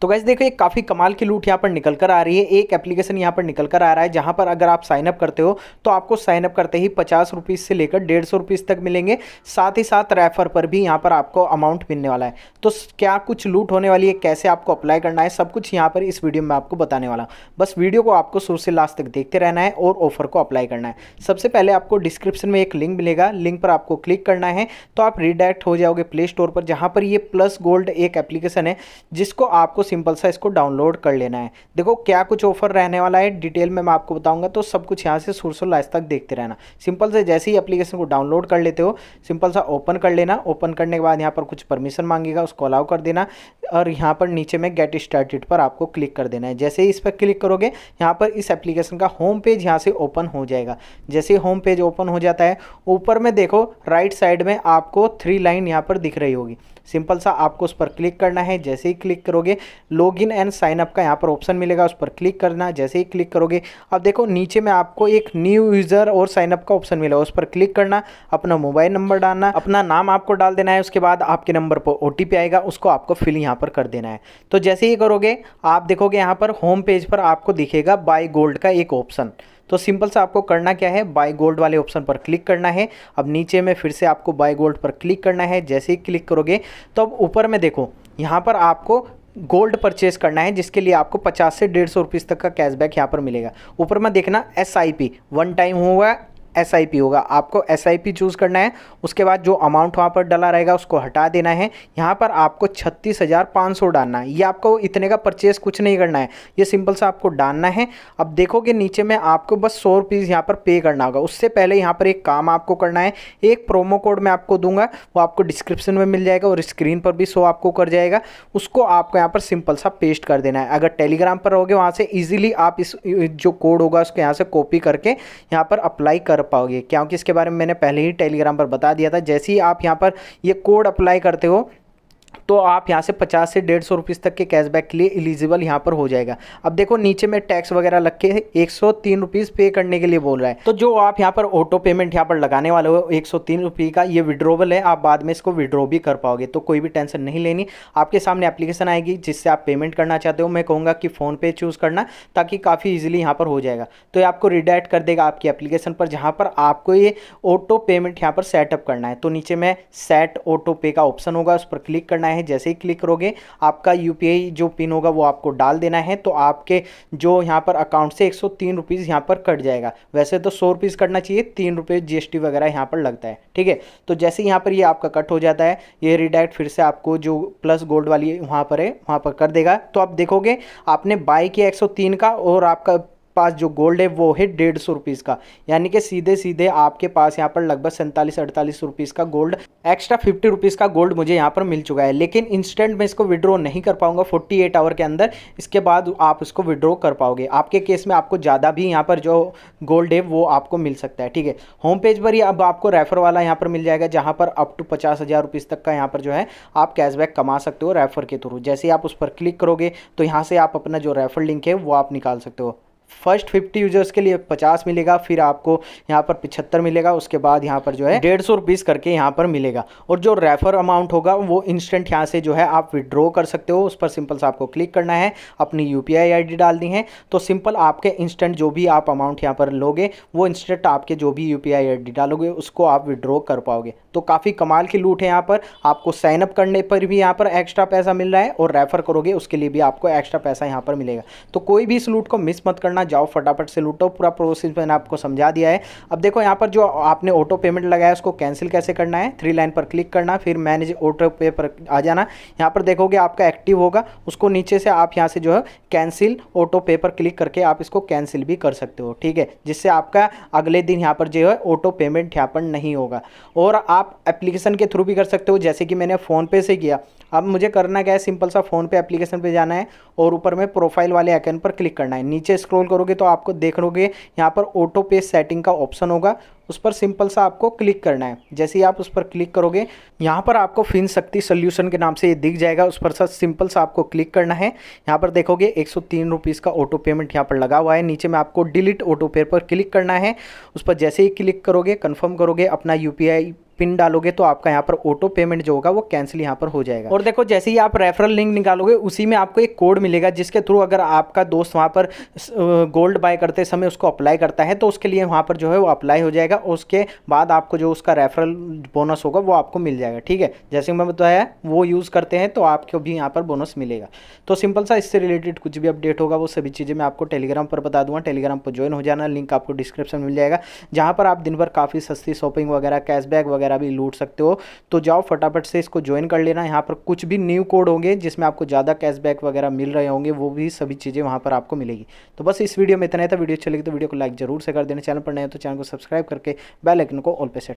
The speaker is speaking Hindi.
तो गैस देखो ये काफ़ी कमाल की लूट यहाँ पर निकल कर आ रही है एक एप्लीकेशन यहाँ पर निकल कर आ रहा है जहाँ पर अगर आप साइनअप करते हो तो आपको साइनअप करते ही पचास रुपीज़ से लेकर डेढ़ सौ रुपीज़ तक मिलेंगे साथ ही साथ रेफर पर भी यहाँ पर आपको अमाउंट मिलने वाला है तो क्या कुछ लूट होने वाली है कैसे आपको अप्लाई करना है सब कुछ यहाँ पर इस वीडियो में आपको बताने वाला बस वीडियो को आपको शुरू से लास्ट तक देखते रहना है और ऑफर को अप्लाई करना है सबसे पहले आपको डिस्क्रिप्शन में एक लिंक मिलेगा लिंक पर आपको क्लिक करना है तो आप रिडायरेक्ट हो जाओगे प्ले स्टोर पर जहाँ पर ये प्लस गोल्ड एक एप्लीकेशन है जिसको आपको सिंपल सा इसको डाउनलोड कर लेना है देखो क्या कुछ ऑफर रहने वाला है डिटेल में मैं आपको बताऊंगा तो सब कुछ यहाँ से सोर्स और तक देखते रहना सिंपल से जैसे ही अप्लीकेशन को डाउनलोड कर लेते हो सिंपल सा ओपन कर लेना ओपन करने के बाद यहाँ पर कुछ परमिशन मांगेगा उसको अलाउ कर देना और यहाँ पर नीचे में गेट स्टार्टेड पर आपको क्लिक कर देना है जैसे ही इस पर क्लिक करोगे यहाँ पर इस एप्लीकेशन का होम पेज यहाँ से ओपन हो जाएगा जैसे होम पेज ओपन हो जाता है ऊपर में देखो राइट साइड में आपको थ्री लाइन यहाँ पर दिख रही होगी सिंपल सा आपको उस पर क्लिक करना है जैसे ही क्लिक करोगे लॉग इन एंड साइनअप का यहाँ पर ऑप्शन मिलेगा उस पर क्लिक करना जैसे ही क्लिक करोगे अब देखो नीचे में आपको एक न्यू यूज़र और साइनअप का ऑप्शन मिलेगा उस पर क्लिक करना अपना मोबाइल नंबर डालना अपना नाम आपको डाल देना है उसके बाद आपके नंबर पर ओ आएगा उसको आपको फिल यहाँ पर कर देना है तो जैसे ही करोगे आप देखोगे यहाँ पर होम पेज पर आपको दिखेगा बाय गोल्ड का एक ऑप्शन तो सिंपल सा आपको करना क्या है बाय गोल्ड वाले ऑप्शन पर क्लिक करना है अब नीचे में फिर से आपको बाय गोल्ड पर क्लिक करना है जैसे ही क्लिक करोगे तो अब ऊपर में देखो यहाँ पर आपको गोल्ड परचेज करना है जिसके लिए आपको 50 से डेढ़ सौ रुपीज़ तक का कैशबैक यहाँ पर मिलेगा ऊपर में देखना S I P one time हुआ एस आई पी होगा आपको एस आई पी चूज़ करना है उसके बाद जो अमाउंट वहाँ पर डला रहेगा उसको हटा देना है यहाँ पर आपको छत्तीस हज़ार पाँच सौ डालना है ये आपको इतने का परचेस कुछ नहीं करना है ये सिंपल सा आपको डालना है अब देखोगे नीचे में आपको बस सौ रुपीज़ यहाँ पर पे करना होगा उससे पहले यहाँ पर एक काम आपको करना है एक प्रोमो कोड मैं आपको दूंगा वो आपको डिस्क्रिप्शन में मिल जाएगा और स्क्रीन पर भी शो आपको कर जाएगा उसको आपको यहाँ पर सिंपल सा पेस्ट कर देना है अगर टेलीग्राम पर रहोगे वहाँ से ईजिली आप इस जो कोड होगा उसको यहाँ से कॉपी करके यहाँ पर अप्लाई कर कर पाओगे क्योंकि इसके बारे में मैंने पहले ही टेलीग्राम पर बता दिया था जैसे ही आप यहाँ पर ये कोड अप्लाई करते हो तो आप यहाँ से पचास से डेढ़ सौ रुपीज़ तक के कैशबैक के लिए एलिजिबल यहाँ पर हो जाएगा अब देखो नीचे में टैक्स वगैरह लग के एक सौ तीन रुपीज़ पे करने के लिए बोल रहा है तो जो आप यहाँ पर ऑटो पेमेंट यहाँ पर लगाने वाले हो एक सौ तीन रुपये का ये विड्रोवल है आप बाद में इसको विड्रॉ भी कर पाओगे तो कोई भी टेंशन नहीं लेनी आपके सामने एप्लीकेशन आएगी जिससे आप पेमेंट करना चाहते हो मैं कहूँगा कि फ़ोनपे चूज़ करना ताकि काफ़ी ईजिली यहाँ पर हो जाएगा तो ये आपको रिडायट कर देगा आपकी एप्लीकेशन पर जहाँ पर आपको ये ऑटो पेमेंट यहाँ पर सेटअप करना है तो नीचे में सेट ऑटो पे का ऑप्शन होगा उस पर क्लिक करना है है जैसे ही क्लिक करोगे आपका यू जो पिन होगा वो आपको डाल देना है तो आपके जो यहाँ पर अकाउंट से एक सौ यहाँ पर कट जाएगा वैसे तो सौ रुपीज़ कटना चाहिए तीन रुपये जी वगैरह यहाँ पर लगता है ठीक है तो जैसे यहाँ पर ये आपका कट हो जाता है ये रिडायरेक्ट फिर से आपको जो प्लस गोल्ड वाली वहाँ पर है वहाँ पर कर देगा तो आप देखोगे आपने बाई किया 103 का और आपका पास जो गोल्ड है वो है डेढ़ सौ रुपीज़ का यानी कि सीधे सीधे आपके पास यहाँ पर लगभग सैंतालीस अड़तालीस रुपीज़ का गोल्ड एक्स्ट्रा फिफ्टी रुपीज़ का गोल्ड मुझे यहाँ पर मिल चुका है लेकिन इंस्टेंट में इसको विड्रॉ नहीं कर पाऊंगा फोर्टी एट आवर के अंदर इसके बाद आप उसको विड्रॉ कर पाओगे आपके केस में आपको ज़्यादा भी यहाँ पर जो गोल्ड है वो आपको मिल सकता है ठीक है होम पेज पर ही अब आपको रेफर वाला यहाँ पर मिल जाएगा जहाँ पर अप टू पचास हज़ार रुपीज़ तक का यहाँ पर जो है आप कैशबैक कमा सकते हो रेफर के थ्रू जैसे ही आप उस पर क्लिक करोगे तो यहाँ से आप अपना जो रेफर लिंक है वो आप निकाल सकते हो फर्स्ट फिफ्टी यूजर्स के लिए पचास मिलेगा फिर आपको यहाँ पर पिछहत्तर मिलेगा उसके बाद यहाँ पर जो है डेढ़ सौ रुपीज़ करके यहाँ पर मिलेगा और जो रेफर अमाउंट होगा वो इंस्टेंट यहाँ से जो है आप विड्रॉ कर सकते हो उस पर सिंपल से आपको क्लिक करना है अपनी यू पी डालनी है तो सिंपल आपके इंस्टेंट जो भी आप अमाउंट यहाँ पर लोगे वो इंस्टेंट आपके जो भी यू पी डालोगे उसको आप विड्रॉ कर पाओगे तो काफ़ी कमाल की लूट है यहाँ पर आपको साइनअप करने पर भी यहाँ पर एक्स्ट्रा पैसा मिल रहा है और रेफर करोगे उसके लिए भी आपको एक्स्ट्रा पैसा यहाँ पर मिलेगा तो कोई भी इस लूट को मिस मत करना करना जाओ फटाफट से लूटो पूरा प्रोसेस मैंने आपको समझा दिया है अब देखो यहाँ पर जो आपने ऑटो पेमेंट लगाया उसको कैंसिल कैसे करना है थ्री लाइन पर क्लिक करना फिर मैनेज ऑटो पे पर आ जाना यहाँ पर देखोगे आपका एक्टिव होगा उसको नीचे से आप यहाँ से जो है कैंसिल ऑटो पे पर क्लिक करके आप इसको कैंसिल भी कर सकते हो ठीक है जिससे आपका अगले दिन यहाँ पर जो है ऑटो पेमेंट यहाँ पर नहीं होगा और आप एप्लीकेशन के थ्रू भी कर सकते हो जैसे कि मैंने फ़ोनपे से किया अब मुझे करना क्या है सिंपल सा फ़ोन पे एप्लीकेशन पे जाना है और ऊपर में प्रोफाइल वाले आइकन पर क्लिक करना है नीचे स्क्रॉल करोगे तो आपको देख लोगे यहाँ पर ऑटो पे सेटिंग का ऑप्शन होगा उस पर सिंपल सा आपको क्लिक करना है जैसे ही आप उस पर क्लिक करोगे यहाँ पर आपको फिन शक्ति सोल्यूशन के नाम से ये दिख जाएगा उस पर सर सिंपल सा आपको क्लिक करना है यहाँ पर देखोगे एक सौ का ऑटो पेमेंट यहाँ पर लगा हुआ है नीचे में आपको डिलीट ऑटो पे पर क्लिक करना है उस पर जैसे ही क्लिक करोगे कन्फर्म करोगे अपना यू पिन डालोगे तो आपका यहाँ पर ऑटो पेमेंट जो होगा वो कैंसिल यहाँ पर हो जाएगा और देखो जैसे ही आप रेफरल लिंक निकालोगे उसी में आपको एक कोड मिलेगा जिसके थ्रू अगर आपका दोस्त वहाँ पर गोल्ड बाय करते समय उसको अप्लाई करता है तो उसके लिए वहाँ पर जो है वो अप्लाई हो जाएगा उसके बाद आपको जो उसका रेफरल बोनस होगा वो आपको मिल जाएगा ठीक है जैसे मैं बताया वो यूज़ करते हैं तो आपको भी यहाँ पर बोनस मिलेगा तो सिंपल सा इससे रिलेटेड कुछ भी अपडेट होगा वो सभी चीज़ें मैं आपको टेलीग्राम पर बता दूंगा टेलीग्राम पर ज्वाइन हो जाना लिंक आपको डिस्क्रिप्शन मिल जाएगा जहाँ पर आप दिन भर काफ़ी सस्ती शॉपिंग वगैरह कैशबैक वगैरह वगैरह भी लूट सकते हो तो जाओ फटाफट से इसको ज्वाइन कर लेना यहाँ पर कुछ भी न्यू कोड होंगे जिसमें आपको ज़्यादा कैशबैक वगैरह मिल रहे होंगे वो भी सभी चीज़ें वहाँ पर आपको मिलेगी तो बस इस वीडियो में इतना ही था वीडियो अच्छी लगी तो वीडियो को लाइक जरूर से कर देना चैनल पर नए तो चैनल को सब्सक्राइब करके बैलाइकन को ऑल पे सेट